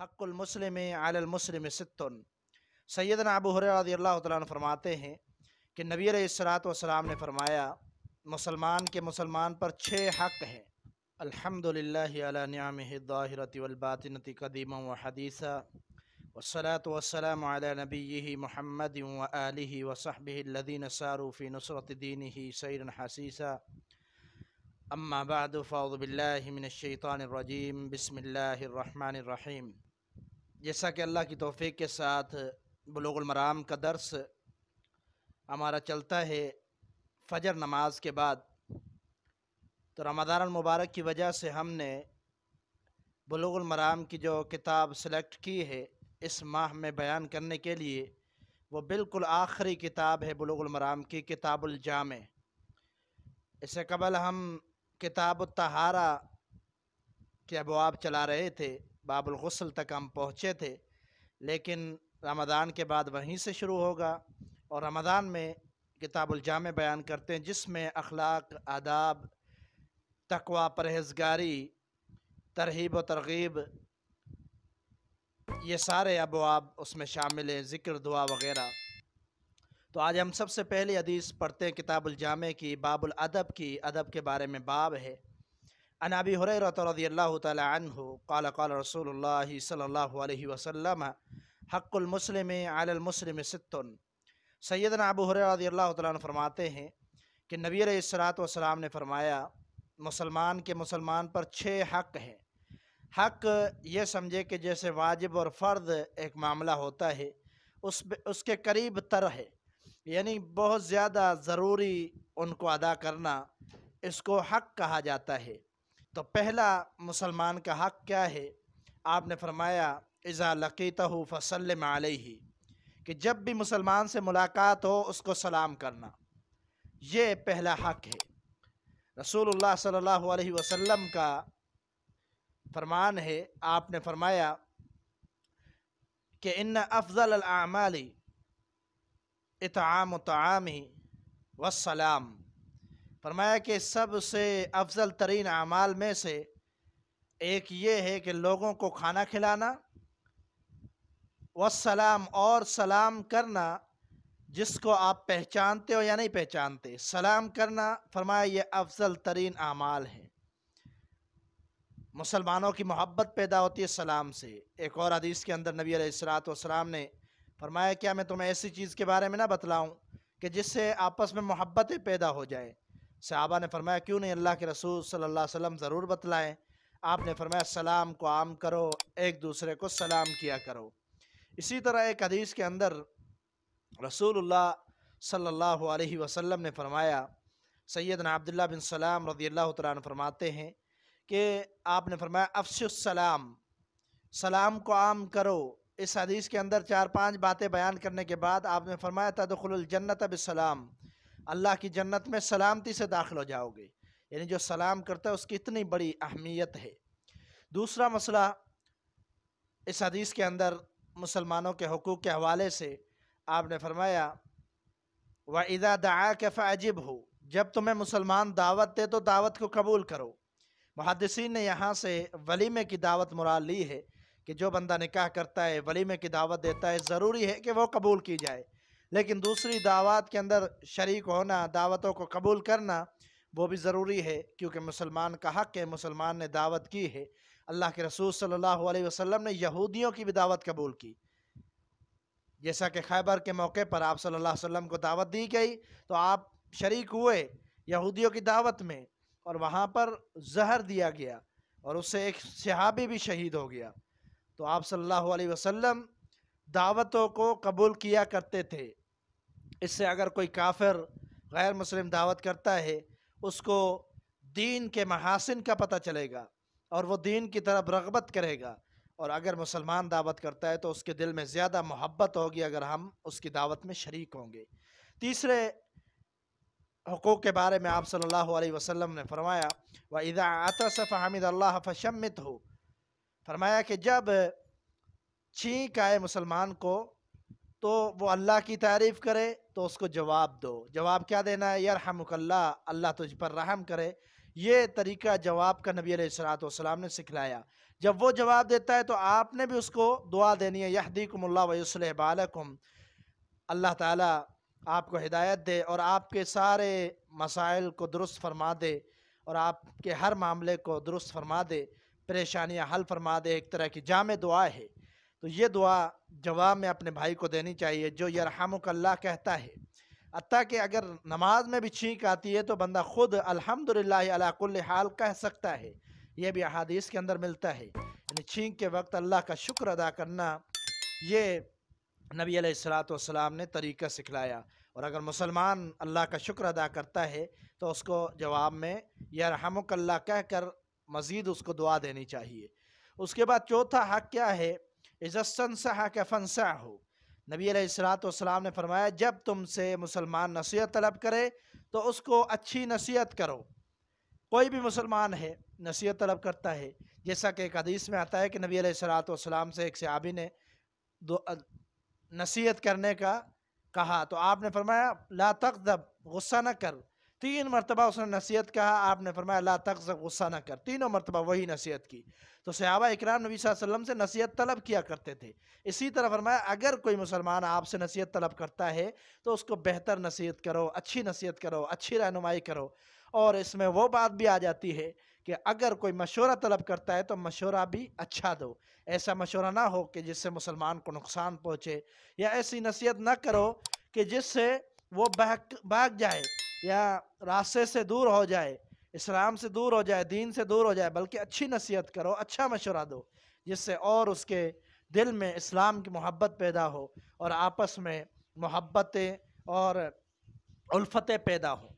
हक़ुलमसलम आलमसलम सितन सैदन आबू हरदी अल्लाह फरमाते हैं कि नबी सलाम ने फरमाया मुसलमान के मुसलमान पर छः हक़ हैं अलहमदिल्लाबातिनती कदीम व हदीसा वसलात वसलाम नबी महमद आलि वसहबीन सारूफ़ी नुसरत ही सैर हसीसा अम्मा बाद फ़ाउबिल्लिमिनशैतानरजीम बसमिल्लर जैसा कि अल्लाह की तोफ़ी के साथ बलोगमराम का दर्स हमारा चलता है फजर नमाज के बाद तो रमदान मुबारक की वजह से हमने बलोगमराम की जो किताब सेलेक्ट की है इस माह में बयान करने के लिए वो बिल्कुल आखिरी किताब है बलोगमराम की किताबुल जाम इससे कबल हम किताब तहारा के अबवाब चला रहे थे बाबुल बाबुलगसल तक हम पहुँचे थे लेकिन रमदान के बाद वहीं से शुरू होगा और रमदान में किताबुलजाम बयान करते हैं जिसमें अखलाक आदाब तकवा परहेजगारी तरहीब व तरगीब ये सारे अब अबवाब उसमें शामिल हैं ज़िक्र दुआ वगैरह तो आज हम सबसे पहले हदीस पढ़ते हैं किताबुलजामे की बाबुल अदब की अदब के बारे में बाब है عن أبي هريرة رضي الله تعالى عنه قال قال رسول الله صلى الله عليه وسلم حق المسلم على المسلم ست सैदना अबू हुर रदी अल्लाह तन फरमाते हैं कि नबी सलात वसलाम ने फरमाया मुसलमान के मुसलमान पर छः हक हैं हक ये समझे कि जैसे वाजिब और फ़र्द एक मामला होता है उस उसके करीब तर है यानी बहुत ज़्यादा ज़रूरी उनको अदा करना इसको हक कहा जाता है तो पहला मुसलमान का हक़ क्या है आपने फरमाया इज़ा लकीत हो फसलम ही कि जब भी मुसलमान से मुलाकात हो उसको सलाम करना ये पहला हक़ है रसूल सल्ला वसम का फरमान है आपने फरमाया कि इन अफजल अमाली तमाम ही वसलाम फरमाया कि सबसे अफजल तरीन अमाल में से एक ये है कि लोगों को खाना खिलाना वसलाम और सलाम करना जिसको आप पहचानते हो या नहीं पहचानते सलाम करना फरमाया ये अफजल तरीन अमाल है मुसलमानों की मोहब्बत पैदा होती है सलाम से एक और हदीस के अंदर नबी अलैहिस्सलाम ने फरमाया क्या मैं तुम्हें ऐसी चीज़ के बारे में ना बतलाऊँ कि जिससे आपस में मोहब्बतें पैदा हो जाए साहबा ने फरमाया क्यों नहीं अल्लाह के रसूल सल्लल्लाहु अलैहि वसल्लम ज़रूर बतलाएं आपने फरमाया सलाम को आम करो एक दूसरे को सलाम किया करो इसी तरह एक हदीस के अंदर रसूलुल्लाह सल्लल्लाहु अलैहि वसल्लम ने फरमाया सैदना अब्दुल्ला बिन सलाम रदी अल्लाह तन फरमाते हैं कि आपने फरमाया अफसुसलाम सलाम को आम करो इस हदीस के अंदर चार पांच बातें बयान करने के बाद आपने फरमाया तदखलजन्नत बसलाम अल्लाह की जन्नत में सलामती से दाखिल हो जाओगे यानी जो सलाम करता है उसकी इतनी बड़ी अहमियत है दूसरा मसला इस हदीस के अंदर मुसलमानों के हकूक़ के हवाले से आपने फरमाया व इदा दा के फ़ाजिब हो जब तुम्हें मुसलमान दावत दे तो दावत को कबूल करो मुहदसिन ने यहाँ से वलीमे की दावत मुरा ली है कि जो बंदा निकाह करता है वलीमे की दावत देता है ज़रूरी है कि वो कबूल की जाए लेकिन दूसरी दावत के अंदर शरीक होना दावतों को कबूल करना वो भी ज़रूरी है क्योंकि मुसलमान का हक है मुसलमान ने दावत की है अल्लाह के रसूल सल्लल्लाहु अलैहि वसल्लम ने यहूदियों की भी दावत कबूल की जैसा कि खैबर के मौके पर आप सल्लल्लाहु अलैहि वसल्लम को दावत दी गई तो आप शरीक हुए यहूदियों की दावत में और वहाँ पर जहर दिया गया और उससे एक सहाबी भी शहीद हो गया तो आप सल्लल्लाहु अलैहि वसल्लम दावतों को कबूल किया करते थे इससे अगर कोई काफिर गैर मुस्लिम दावत करता है उसको दीन के महासिन का पता चलेगा और वो दीन की तरफ रगबत करेगा और अगर मुसलमान दावत करता है तो उसके दिल में ज़्यादा मोहब्बत होगी अगर हम उसकी दावत में शरीक होंगे तीसरे हकूक़ के बारे में आप सल्लल्लाहु अलैहि वसल्लम ने फरमाया व इज़ा आतसफ़ हामिद अल्लाह फ़शमित हो फरमाया कि जब छींक आए मुसलमान को तो वो अल्लाह की तारीफ़ करे तो उसको जवाब दो जवाब क्या देना है यार हमकल्ला अल्लाह तुझ पर रहम करे ये तरीका जवाब का नबी सलाम ने सिखलाया जब वो जवाब देता है तो आपने भी उसको दुआ देनी है यहदीकमल्ला वसल अल्लाह ताला आपको हिदायत दे और आपके सारे मसाइल को दुरुस्त फरमा दे और आपके हर मामले को दुरुस्त फरमा दे परेशानियाँ हल फरमा दे एक तरह की जाम दुआ है तो ये दुआ जवाब में अपने भाई को देनी चाहिए जो यरहमकल्ला कहता है अतः कि अगर नमाज में भी छींक आती है तो बंदा खुद अल्हम्दुलिल्लाह हाल कह सकता है यह भी अहादीस के अंदर मिलता है यानी छींक के वक्त अल्लाह का शुक्र अदा करना ये नबी सलाम ने तरीक़ा सिखलाया और अगर मुसलमान अल्लाह का शुक्र अदा करता है तो उसको जवाब में या रहमकल्ला कह कर मज़ीद उसको दुआ देनी चाहिए उसके बाद चौथा हक क्या है के फन फ़नसा हो नबी सलाम ने फरमाया जब तुमसे मुसलमान नसीहत तलब करे तो उसको अच्छी नसीहत करो कोई भी मुसलमान है नसीहत तलब करता है जैसा कि एक हदीस में आता है कि नबी सलाम से एक सहाबी ने दो नसीहत करने का कहा तो आपने फरमाया ला तकदब गुस्सा न कर तीन मरतबा उसने नसीहत कहा आपने फरमाया तक गुस्सा ना कर तीनों मरतबा वही नसीहत की तो सहाबा इकराम नबी वसल्लम से नसीहत तलब किया करते थे इसी तरह फरमाया अगर कोई मुसलमान आपसे नसीहत तलब करता है तो उसको बेहतर नसीहत करो अच्छी नसीहत करो अच्छी रहनुमाई करो और इसमें वो बात भी आ जाती है कि अगर कोई मशवरा तलब करता है तो मशवरा भी अच्छा दो ऐसा मशवरा ना हो कि जिससे मुसलमान को नुकसान पहुँचे या ऐसी नसीहत ना करो कि जिससे वो बहक भाग जाए या रास्ते से दूर हो जाए इस्लाम से दूर हो जाए दीन से दूर हो जाए बल्कि अच्छी नसीहत करो अच्छा मशवरा दो जिससे और उसके दिल में इस्लाम की मोहब्बत पैदा हो और आपस में मोहब्बतें और उल्फतें पैदा हों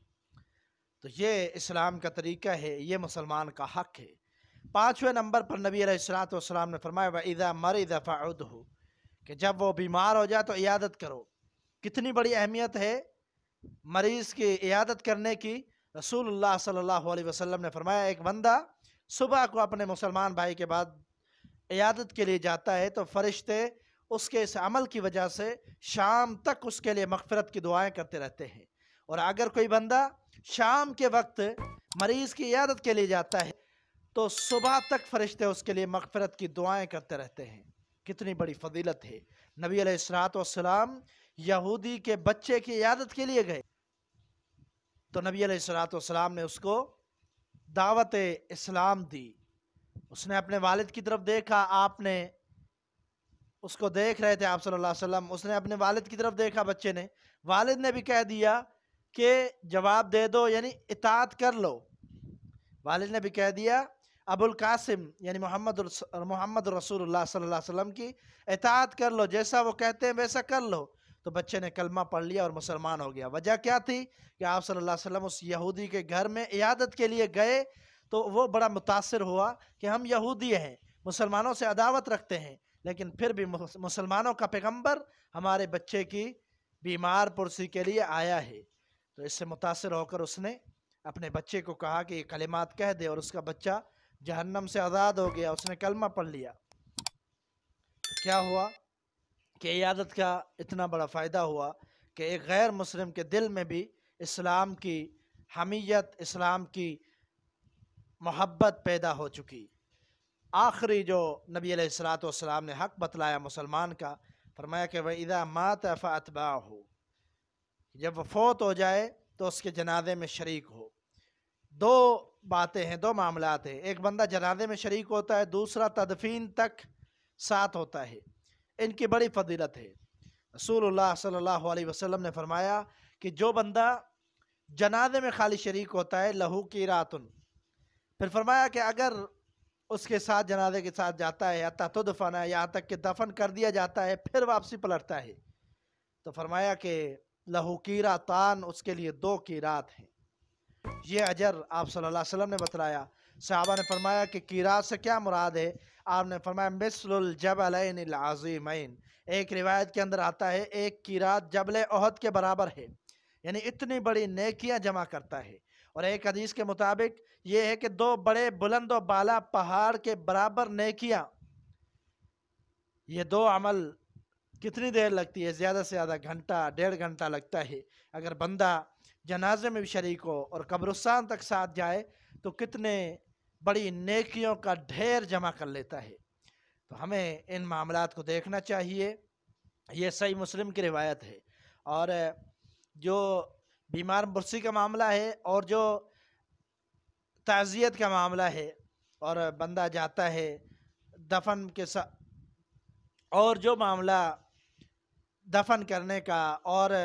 तो ये इस्लाम का तरीका है ये मुसलमान का हक है पाँचवें नंबर पर नबी सलाम ने फरमाया वज़ा मरदा फ़ाउद हो कि जब वो बीमार हो जाए तो इयादत करो कितनी बड़ी अहमियत है मरीज़ की इयादत करने की रसूल सल्ला अलैहि ने फरमाया एक बंदा सुबह को अपने मुसलमान भाई के बाद इयादत के लिए जाता है तो फरिश्ते उसके इस अमल की वजह से शाम तक उसके लिए मकफरत की दुआएं करते रहते हैं और अगर कोई बंदा शाम के वक्त मरीज़ की इयादत के लिए जाता है तो सुबह तक फरिश्ते उसके लिए मकफरत की दुआएं करते रहते हैं कितनी बड़ी फजीलत है नबी सलात यहूदी के बच्चे की यादत के लिए गए तो नबी सलाम ने उसको दावत इस्लाम दी उसने अपने वालिद की तरफ देखा आपने उसको देख रहे थे आप सल्लल्लाहु अलैहि वसल्लम उसने अपने वालिद की तरफ देखा बच्चे ने वालिद ने भी कह दिया कि जवाब दे दो यानी इतात कर लो वालिद ने भी कह दिया अबुल कासिम यानी मोहम्मद मोहम्मद रसूलुल्लाह सल्लल्लाहु अलैहि वसल्लम की इतात कर लो जैसा वो कहते हैं वैसा कर लो तो बच्चे ने कलमा पढ़ लिया और मुसलमान हो गया वजह क्या थी कि आप सल्लल्लाहु अलैहि वसल्लम उस यहूदी के घर में इयादत के लिए गए तो वो बड़ा मुतासर हुआ कि हम यहूदी हैं मुसलमानों से अदावत रखते हैं लेकिन फिर भी मुसलमानों का पैगम्बर हमारे बच्चे की बीमार पुरसी के लिए आया है तो इससे मुतासर होकर उसने अपने बच्चे को कहा कि ये कलिमात कह दे और उसका बच्चा जहन्नम से आज़ाद हो गया उसने कलमा पढ़ लिया तो क्या हुआ कि इयादत का इतना बड़ा फ़ायदा हुआ कि एक गैर मुस्लिम के दिल में भी इस्लाम की हमीयत इस्लाम की मोहब्बत पैदा हो चुकी आखिरी जो नबी सलाम ने हक़ बतलाया मुसलमान का फरमाया कि वह इदा मात फ़ातबा हो जब वह फोत हो जाए तो उसके जनाजे में शरीक हो दो बातें हैं दो मामलात हैं एक बंदा जनाजे में शरीक होता है दूसरा तदफीन तक साथ होता है इनकी बड़ी फजीलत है रसूल सल्लल्लाहु अलैहि वसल्लम ने फरमाया कि जो बंदा जनाजे में खाली शरीक होता है लहू की रातन फिर फरमाया कि अगर उसके साथ जनाजे के साथ जाता है या तो दफाना यहाँ तक कि दफन कर दिया जाता है फिर वापसी पलटता है तो फरमाया कि लहू की रातान उसके लिए दो की रात है ये अजर आप सल्लल्लाहु अलैहि वसल्लम ने बतलाया साहबा ने फरमाया कि कीरात से क्या मुराद है आपने फरमाया मिसल जबल आज़ीमैन एक रिवायत के अंदर आता है एक की रात जबल अहद के बराबर है यानी इतनी बड़ी नेकियां जमा करता है और एक हदीस के मुताबिक ये है कि दो बड़े बुलंद और बाला पहाड़ के बराबर नेकियां ये दो अमल कितनी देर लगती है ज़्यादा से ज़्यादा घंटा डेढ़ घंटा लगता है अगर बंदा जनाजे में भी शरीक हो और कब्रस्तान तक साथ जाए तो कितने बड़ी नेकियों का ढेर जमा कर लेता है तो हमें इन मामला को देखना चाहिए ये सही मुस्लिम की रिवायत है और जो बीमार मुर्सी का मामला है और जो ताज़ियत का मामला है और बंदा जाता है दफन के साथ और जो मामला दफन करने का और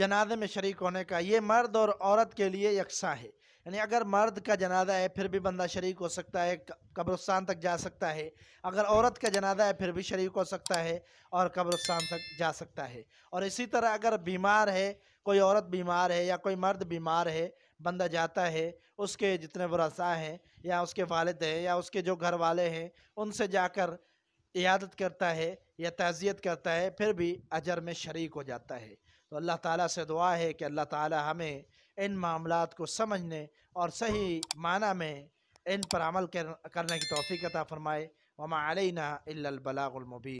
जनाजे में शरीक होने का ये मर्द और औरत के लिए यकसा है यानी अगर मर्द का जनाजा है फिर भी बंदा शरीक हो सकता है कब्रस्तान तक जा सकता है अगर औरत का जनाजा है फिर भी शरीक हो सकता है और कब्रस्तान तक जा सकता है और इसी तरह अगर बीमार है कोई औरत बीमार है या कोई मर्द बीमार है बंदा जाता है उसके जितने बुरसा हैं या उसके वालद हैं या उसके जो घर वाले हैं उनसे जाकर इयादत करता है या तजियत करता है फिर भी अजर में शरीक हो जाता है तो अल्लाह ताला से दुआ है कि अल्लाह ताला हमें इन मामला को समझने और सही माना में इन पर अमल करने की तोफ़ी फ़रमाए वमा अलैना इल्लल बलागुल मुबीन